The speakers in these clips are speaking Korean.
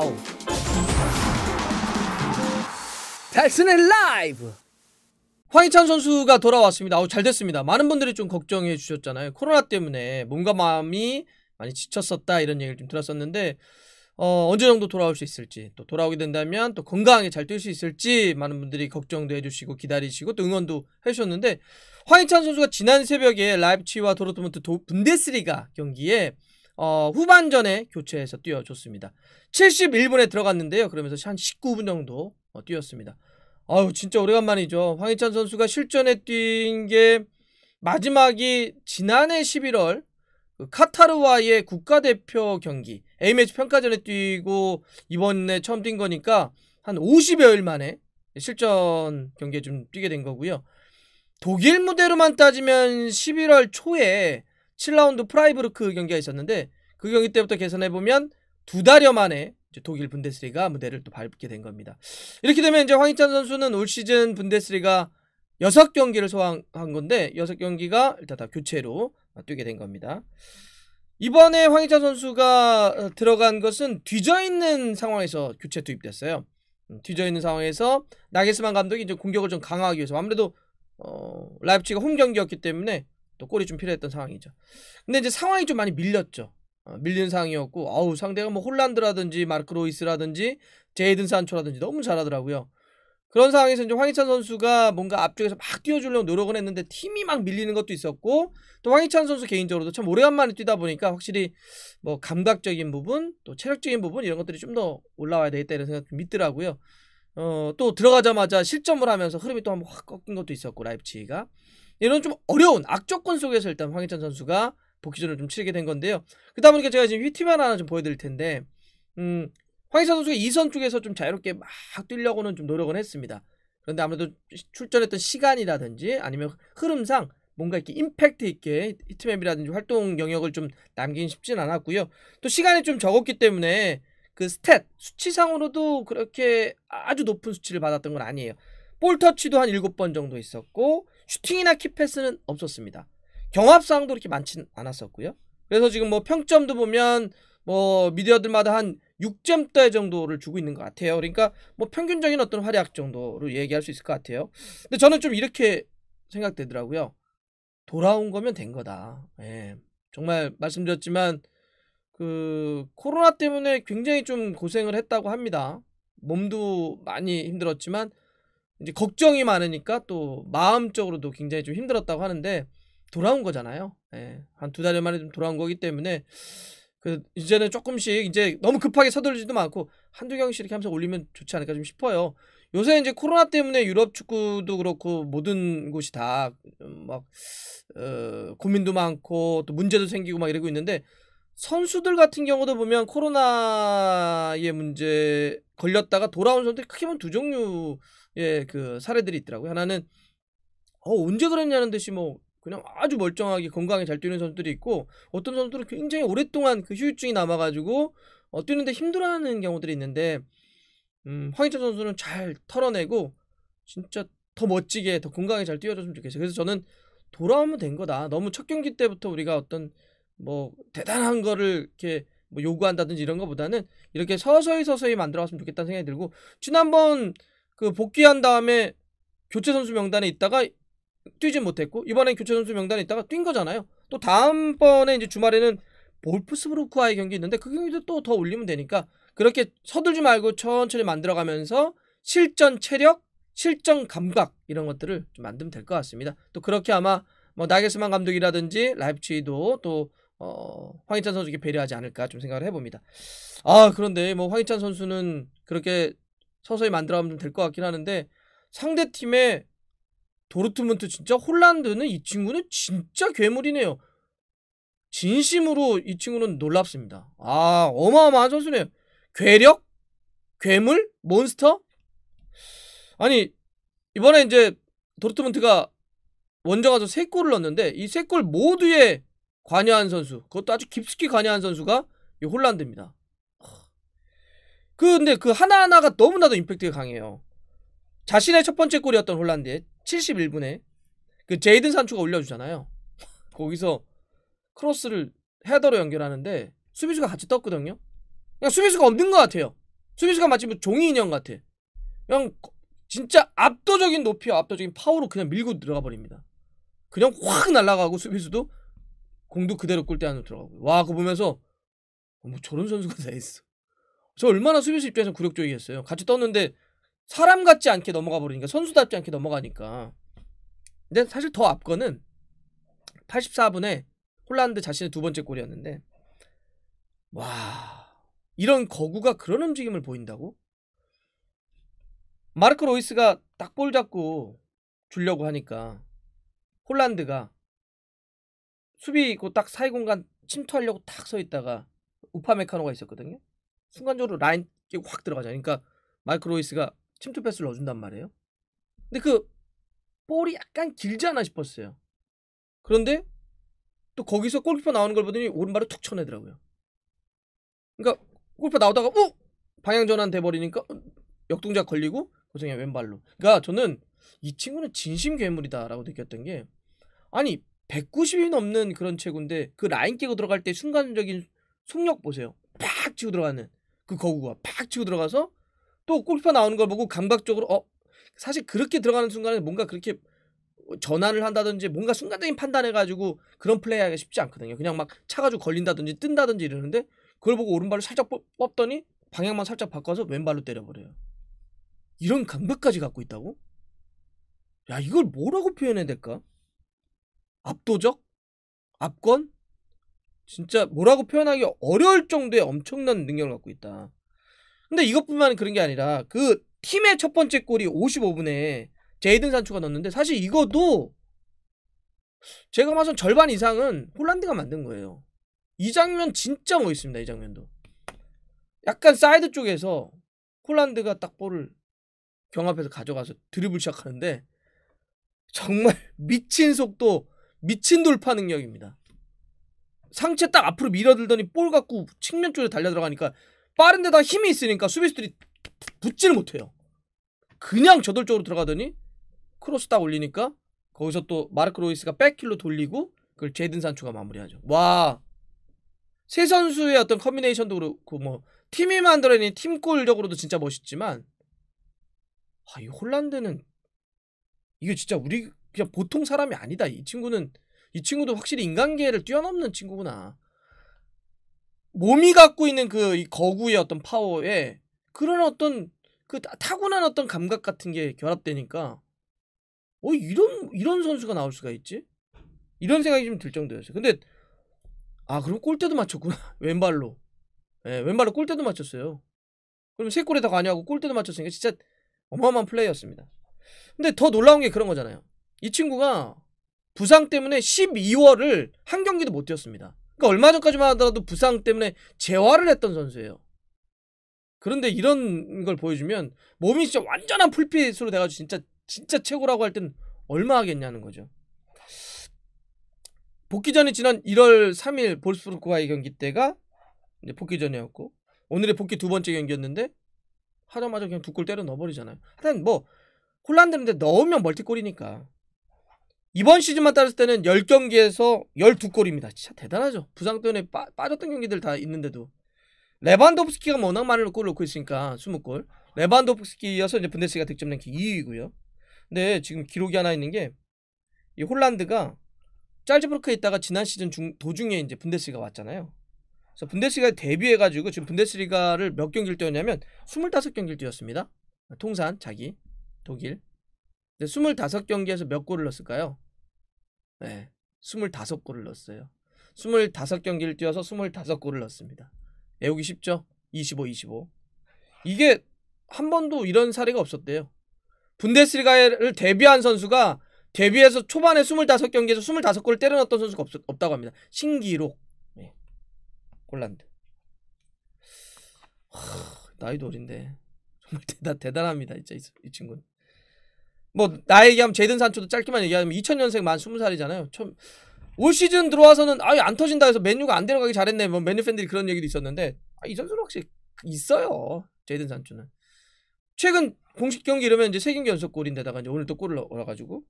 와우! 달슨의 라이브! 황희찬 선수가 돌아왔습니다. 아우, 잘 됐습니다. 많은 분들이 좀 걱정해 주셨잖아요. 코로나 때문에 몸과 마음이 많이 지쳤었다 이런 얘기를 좀 들었었는데 어, 언제 정도 돌아올 수 있을지 또 돌아오게 된다면 또 건강하게 잘뛸 수 있을지 많은 분들이 걱정도 해주시고 기다리시고 또 응원도 해주셨는데 황희찬 선수가 지난 새벽에 라이프치와 도르트문트 분데스리가 경기에 어, 후반전에 교체해서 뛰어줬습니다. 71분에 들어갔는데요. 그러면서 한 19분 정도 어, 뛰었습니다. 아우 진짜 오래간만이죠. 황희찬 선수가 실전에 뛴 게 마지막이 지난해 11월 그 카타르와의 국가대표 경기 A매치 평가전에 뛰고 이번에 처음 뛴 거니까 한 50여일 만에 실전 경기에 좀 뛰게 된 거고요. 독일 무대로만 따지면 11월 초에 7라운드 프라이브르크 경기가 있었는데 그 경기 때부터 계산해보면 두 달여 만에 독일 분데스리가 무대를 또 밟게 된 겁니다. 이렇게 되면 이제 황희찬 선수는 올 시즌 분데스리가 6경기를 소환한 건데 6경기가 일단 다 교체로 뛰게 된 겁니다. 이번에 황희찬 선수가 어, 들어간 것은 뒤져있는 상황에서 교체 투입됐어요. 음, 뒤져있는 상황에서 나게스만 감독이 이제 공격을 좀 강화하기 위해서 아무래도 어, 라이프치가 홈 경기였기 때문에 또 골이 좀 필요했던 상황이죠. 근데 이제 상황이 좀 많이 밀렸죠. 어, 밀린 상황이었고 아우 상대가 뭐 홀란드라든지 마르크 로이스라든지 제이든 산초라든지 너무 잘하더라고요. 그런 상황에서 이제 황희찬 선수가 뭔가 앞쪽에서 막 뛰어주려고 노력을 했는데 팀이 막 밀리는 것도 있었고 또 황희찬 선수 개인적으로도 참 오래간만에 뛰다 보니까 확실히 뭐 감각적인 부분 또 체력적인 부분 이런 것들이 좀 더 올라와야 되겠다 이런 생각 좀있더라고요어 또 들어가자마자 실점을 하면서 흐름이 또 한번 확 꺾인 것도 있었고 라이프치히가 이런 좀 어려운 악조건 속에서 일단 황희찬 선수가 복귀전을 좀 치르게 된 건데요. 그다 러 보니까 제가 지금 휘팀 트 하나 좀 보여드릴 텐데, 음, 황희찬 선수가 2선 쪽에서 좀 자유롭게 막 뛰려고는 좀 노력은 했습니다. 그런데 아무래도 출전했던 시간이라든지 아니면 흐름상 뭔가 이렇게 임팩트 있게 히트맵이라든지 활동 영역을 좀 남긴 쉽진 않았고요. 또 시간이 좀 적었기 때문에 그 스탯 수치상으로도 그렇게 아주 높은 수치를 받았던 건 아니에요. 볼 터치도 한 7번 정도 있었고 슈팅이나 키패스는 없었습니다. 경합 사항도 그렇게 많진 않았었고요. 그래서 지금 뭐 평점도 보면 뭐 미디어들마다 한 6점대 정도를 주고 있는 것 같아요. 그러니까 뭐 평균적인 어떤 활약 정도로 얘기할 수 있을 것 같아요. 근데 저는 좀 이렇게 생각되더라고요. 돌아온 거면 된 거다. 예. 정말 말씀드렸지만 그 코로나 때문에 굉장히 좀 고생을 했다고 합니다. 몸도 많이 힘들었지만 이제 걱정이 많으니까 또 마음적으로도 굉장히 좀 힘들었다고 하는데 돌아온 거잖아요. 예. 한 두 달 만에 좀 돌아온 거기 때문에 그 이제는 조금씩 이제 너무 급하게 서둘지도 않고 한두 경씩 이렇게 하면서 올리면 좋지 않을까 좀 싶어요. 요새 이제 코로나 때문에 유럽 축구도 그렇고 모든 곳이 다막 어, 고민도 많고 또 문제도 생기고 막 이러고 있는데 선수들 같은 경우도 보면 코로나의 문제 걸렸다가 돌아온 선수들 크게 보면 두 종류 예, 그 사례들이 있더라고요. 하나는 어, 언제 그랬냐는 듯이 뭐 그냥 아주 멀쩡하게 건강에 잘 뛰는 선수들이 있고 어떤 선수들은 굉장히 오랫동안 그 휴유증이 남아가지고 어, 뛰는데 힘들어하는 경우들이 있는데 음, 황희찬 선수는 잘 털어내고 진짜 더 멋지게 더 건강에 잘 뛰어줬으면 좋겠어요. 그래서 저는 돌아오면 된 거다. 너무 첫 경기 때부터 우리가 어떤 뭐 대단한 거를 이렇게 뭐 요구한다든지 이런 거보다는 이렇게 서서히 서서히 만들어왔으면 좋겠다는 생각이 들고 지난번 그 복귀한 다음에 교체 선수 명단에 있다가 뛰지 못했고 이번엔 교체 선수 명단에 있다가 뛴 거잖아요. 또 다음번에 이제 주말에는 볼프스부르크와의 경기 있는데 그 경기도 또 더 올리면 되니까 그렇게 서둘지 말고 천천히 만들어가면서 실전 체력, 실전 감각 이런 것들을 좀 만들면 될 것 같습니다. 또 그렇게 아마 뭐 나게스만 감독이라든지 라이프치히도 또 어, 황희찬 선수에게 배려하지 않을까 좀 생각을 해봅니다. 아 그런데 뭐 황희찬 선수는 그렇게 서서히 만들어가면 될 것 같긴 하는데 상대 팀의 도르트문트 진짜 홀란드는 이 친구는 진짜 괴물이네요. 진심으로 이 친구는 놀랍습니다. 아 어마어마한 선수네요. 괴력? 괴물? 몬스터? 아니 이번에 이제 도르트문트가 원정 가서 3골을 넣었는데 이 3골 모두에 관여한 선수 그것도 아주 깊숙이 관여한 선수가 이 홀란드입니다. 그 근데 그 하나하나가 너무나도 임팩트가 강해요. 자신의 첫 번째 골이었던 홀란드의 71분에 그 제이든 산초가 올려주잖아요. 거기서 크로스를 헤더로 연결하는데 수비수가 같이 떴거든요. 그냥 수비수가 없는 것 같아요. 수비수가 마치 뭐 종이 인형 같아. 그냥 진짜 압도적인 높이와 압도적인 파워로 그냥 밀고 들어가 버립니다. 그냥 확 날아가고 수비수도 공도 그대로 골대 안으로 들어가고. 와, 그거 보면서 어, 뭐 저런 선수가 다 있어. 저 얼마나 수비수 입장에서 굴욕적이었어요 같이 떴는데 사람 같지 않게 넘어가 버리니까 선수답지 않게 넘어가니까. 근데 사실 더 앞거는 84분에 홀란드 자신의 두 번째 골이었는데 와 이런 거구가 그런 움직임을 보인다고? 마르크 로이스가 딱 볼 잡고 주려고 하니까 홀란드가 수비 있고 그 딱 사이 공간 침투하려고 딱 서 있다가 우파메카노가 있었거든요. 순간적으로 라인 끼고 확 들어가잖아요. 그러니까 마이크 로이스가 침투 패스를 넣어준단 말이에요. 근데 그 볼이 약간 길지 않아 싶었어요. 그런데 또 거기서 골키퍼 나오는 걸 보더니 오른발을 툭 쳐내더라고요. 그러니까 골키퍼 나오다가 어? 방향 전환 돼버리니까 어? 역동작 걸리고 고생해 왼발로. 그러니까 저는 이 친구는 진심 괴물이다라고 느꼈던 게 아니 190이 넘는 그런 체구인데 그 라인 깨고 들어갈 때 순간적인 속력 보세요. 팍 치고 들어가는 그 거구가 팍 치고 들어가서 또 골키퍼 나오는 걸 보고 감각적으로 어 사실 그렇게 들어가는 순간에 뭔가 그렇게 전환을 한다든지 뭔가 순간적인 판단해가지고 그런 플레이하기가 쉽지 않거든요. 그냥 막 차가지고 걸린다든지 뜬다든지 이러는데 그걸 보고 오른발을 살짝 뻗 더니 방향만 살짝 바꿔서 왼발로 때려버려요. 이런 감각까지 갖고 있다고? 야 이걸 뭐라고 표현해야 될까? 압도적? 압권? 진짜 뭐라고 표현하기 어려울 정도의 엄청난 능력을 갖고 있다. 근데 이것뿐만 그런 게 아니라 그 팀의 첫 번째 골이 55분에 제이든 산초가 넣었는데 사실 이것도 제가 봐선 절반 이상은 폴란드가 만든 거예요. 이 장면 진짜 멋있습니다. 이 장면도. 약간 사이드 쪽에서 폴란드가 딱 볼을 경합해서 가져가서 드리블 시작하는데 정말 미친 속도, 미친 돌파 능력입니다. 상체 딱 앞으로 밀어들더니 볼 갖고 측면 쪽에 달려 들어가니까 빠른데 다 힘이 있으니까 수비수들이 붙지를 못해요. 그냥 저돌적으로 들어가더니 크로스 딱 올리니까 거기서 또 마르크 로이스가 백킬로 돌리고 그걸 제든 산초가 마무리하죠. 와. 세 선수의 어떤 커뮤네이션도 그렇고 뭐 팀이 만들어낸 팀골적으로도 진짜 멋있지만 아, 이 홀란드는 이게 진짜 우리 그냥 보통 사람이 아니다. 이 친구는 이 친구도 확실히 인간계를 뛰어넘는 친구구나. 몸이 갖고 있는 그 거구의 어떤 파워에 그런 어떤 그 타고난 어떤 감각 같은 게 결합되니까 어 이런 이런 선수가 나올 수가 있지? 이런 생각이 좀 들 정도였어요. 근데 아 그럼 골대도 맞췄구나 왼발로. 예, 왼발로 골대도 맞췄어요. 그럼 세 골에 다 관여하고 골대도 맞췄으니까 진짜 어마어마한 플레이였습니다. 근데 더 놀라운 게 그런 거잖아요. 이 친구가 부상 때문에 12월을 한 경기도 못 뛰었습니다. 그러니까 얼마 전까지만 하더라도 부상 때문에 재활을 했던 선수예요. 그런데 이런 걸 보여주면 몸이 진짜 완전한 풀핏으로 돼가지고 진짜 진짜 최고라고 할 땐 얼마 하겠냐는 거죠. 복귀 전에 지난 1월 3일 볼스부르크와의 경기 때가 이제 복귀 전이었고 오늘의 복귀 두 번째 경기였는데 하자마자 그냥 두 골 때려 넣어버리잖아요. 하여튼 뭐 홀란드인데 넣으면 멀티골이니까 이번 시즌만 따졌을 때는 10경기에서 12골입니다. 진짜 대단하죠. 부상 때문에 빠, 빠졌던 경기들 다 있는데도. 레반도프스키가 뭐 워낙 많은 골을 넣고 있으니까 20골. 레반도프스키 이어서 이제 분데스가 득점 랭킹 2위고요. 근데 지금 기록이 하나 있는 게 이 홀란드가 짤즈부르크에 있다가 지난 시즌 중, 도중에 이제 분데스가 왔잖아요. 그래서 분데스가 데뷔해 가지고 지금 분데스리가를 몇 경기를 뛰었냐면 25경기를 뛰었습니다. 통산 자기 독일 네, 25경기에서 몇 골을 넣었을까요? 네, 예, 25골을 넣었어요. 25경기를 뛰어서 25골을 넣었습니다. 외우기 쉽죠? 25, 25. 이게 한 번도 이런 사례가 없었대요. 분데스리가를 데뷔한 선수가 데뷔해서 초반에 25경기에서 25골을 때려넣었던 선수가 없, 다고 합니다. 신기록. 네. 예, 란드 나이도 어린데 정말 대단, 대단합니다. 진짜 이, 이 친구는. 뭐나 얘기하면 제든 산초도 짧게만 얘기하면 2000년생 만 20살이잖아요. 참, 올 시즌 들어와서는 아예 안 터진다 해서 맨유가 안들어가기 잘했네. 뭐 맨유 팬들이 그런 얘기도 있었는데 아, 이 선수는 확실히 있어요. 제든 산초는. 최근 공식 경기 이러면 이제 세 경기 연속 골인데다가 이제 오늘 또 골을 넣어 가지고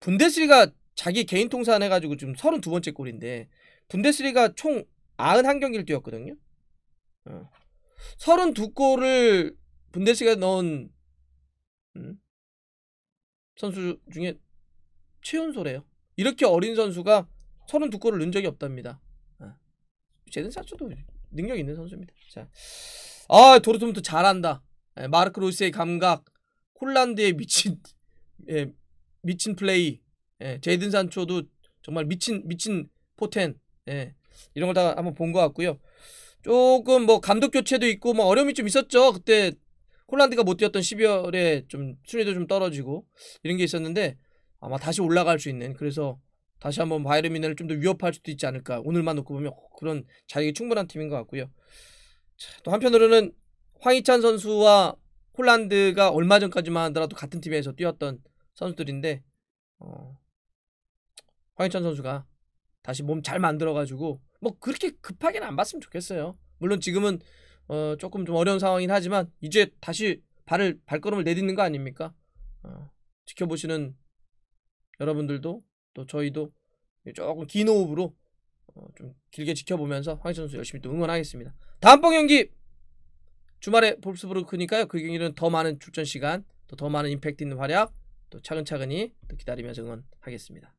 분데스리가 자기 개인 통산 해가지고 지금 32번째 골인데 분데스리가 총 91경기를 뛰었거든요. 어. 32골을 분데스리가 넣은 음? 선수 중에 최연소래요. 이렇게 어린 선수가 32골을 넣은 적이 없답니다. 예. 제든 사초도 능력 있는 선수입니다. 자, 아 도르트문트 잘한다. 예, 마르크 로스의 감각, 콜란드의 미친 예, 미친 플레이, 예, 제든 산초도 정말 미친 미친 포텐 예, 이런 걸 다 한번 본 것 같고요. 조금 뭐 감독 교체도 있고 뭐 어려움이 좀 있었죠. 그때 홀란드가 못 뛰었던 12월에 좀 순위도 좀 떨어지고 이런 게 있었는데 아마 다시 올라갈 수 있는 그래서 다시 한번 바이에른 미넨을 좀 더 위협할 수도 있지 않을까 오늘만 놓고 보면 그런 자격이 충분한 팀인 것 같고요. 자, 또 한편으로는 황희찬 선수와 홀란드가 얼마 전까지만 하더라도 같은 팀에서 뛰었던 선수들인데 어, 황희찬 선수가 다시 몸 잘 만들어가지고 뭐 그렇게 급하게는 안 봤으면 좋겠어요. 물론 지금은 어, 조금 좀 어려운 상황이긴 하지만 이제 다시 발을 발걸음을 내딛는 거 아닙니까? 어, 지켜보시는 여러분들도 또 저희도 조금 긴 호흡으로 어, 좀 길게 지켜보면서 황희 선수 열심히 또 응원하겠습니다. 다음번 경기 주말에 볼스부르크니까요. 그 경기는 더 많은 출전 시간, 또더 많은 임팩트 있는 활약, 또 차근차근히 또 기다리면서 응원하겠습니다.